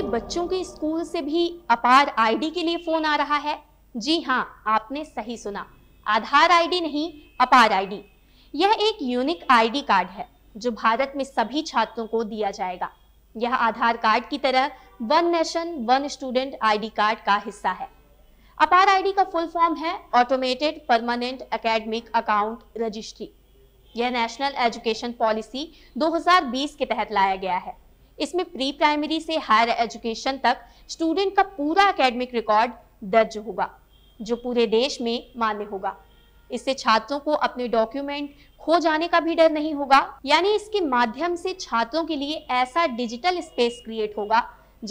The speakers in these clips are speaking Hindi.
आपके बच्चों के स्कूल से भी अपार आईडी के लिए फोन आ रहा है जी हाँ आपने सही सुना आधार आईडी नहीं अपार आईडी यह एक यूनिक आईडी कार्ड है जो भारत में सभी छात्रों को दिया जाएगा यह आधार कार्ड की तरह one nation one student ID card का हिस्सा है अपार आईडी का फुल फॉर्म है automated permanent academic account registry यह नेशनल एजुकेशन पॉलिसी 2020 के तहत लाया गया है इसमें प्री प्राइमरी से हायर एजुकेशन तक स्टूडेंट का पूरा एकेडमिक रिकॉर्ड दर्ज होगा जो पूरे देश में मान्य होगा इससे छात्रों को अपने डॉक्यूमेंट खो जाने का भी डर नहीं होगा यानी इसके माध्यम से छात्रों के लिए ऐसा डिजिटल स्पेस क्रिएट होगा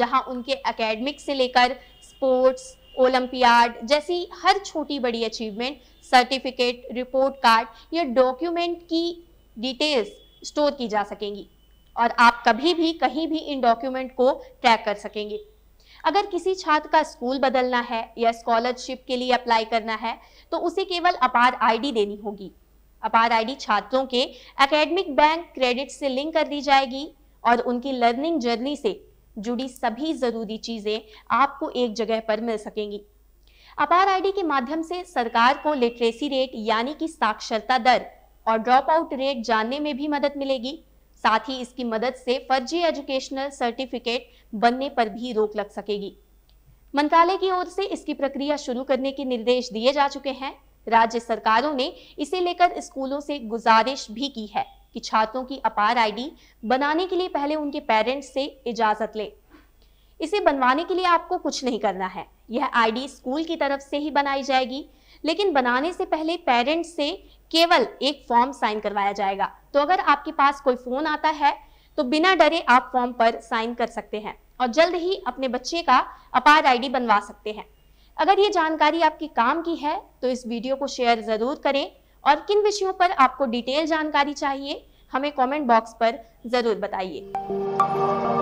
जहां उनके एकेडमिक से लेकर स्पोर्ट्स ओलंपियाड जैसी हर छोटी बड़ी अचीवमेंट सर्टिफिकेट रिपोर्ट कार्ड या डॉक्यूमेंट की डिटेल्स स्टोर की जा सकेंगी और आप कभी भी कहीं भी इन डॉक्यूमेंट को ट्रैक कर सकेंगे अगर किसी छात्र का स्कूल बदलना है या स्कॉलरशिप के लिए अप्लाई करना है तो उसे केवल अपार आईडी देनी होगी अपार आईडी छात्रों के एकेडमिक बैंक क्रेडिट से लिंक कर दी जाएगी और उनकी लर्निंग जर्नी से जुड़ी सभी जरूरी चीजें आपको एक जगह पर मिल सकेंगी अपार आईडी के माध्यम से सरकार को लिटरेसी रेट यानी कि साक्षरता दर और ड्रॉप आउट रेट जानने में भी मदद मिलेगी साथ ही इसकी मदद से फर्जी एजुकेशनल सर्टिफिकेट बनने पर भी रोक लग सकेगी मंत्रालय की ओर से इसकी प्रक्रिया शुरू करने के निर्देश दिए जा चुके हैं राज्य सरकारों ने इसे लेकर स्कूलों से गुजारिश भी की है कि छात्रों की अपार आईडी बनाने के लिए पहले उनके पेरेंट्स से इजाजत ले इसे बनवाने के लिए आपको कुछ नहीं करना है यह आईडी स्कूल की तरफ से ही बनाई जाएगी लेकिन बनाने से पहले पेरेंट्स से केवल एक फॉर्म साइन करवाया जाएगा तो अगर आपके पास कोई फोन आता है तो बिना डरे आप फॉर्म पर साइन कर सकते हैं और जल्द ही अपने बच्चे का अपार आईडी बनवा सकते हैं अगर ये जानकारी आपके काम की है तो इस वीडियो को शेयर ज़रूर करें और किन विषयों पर आपको डिटेल जानकारी चाहिए हमें कमेंट बॉक्स पर ज़रूर बताइए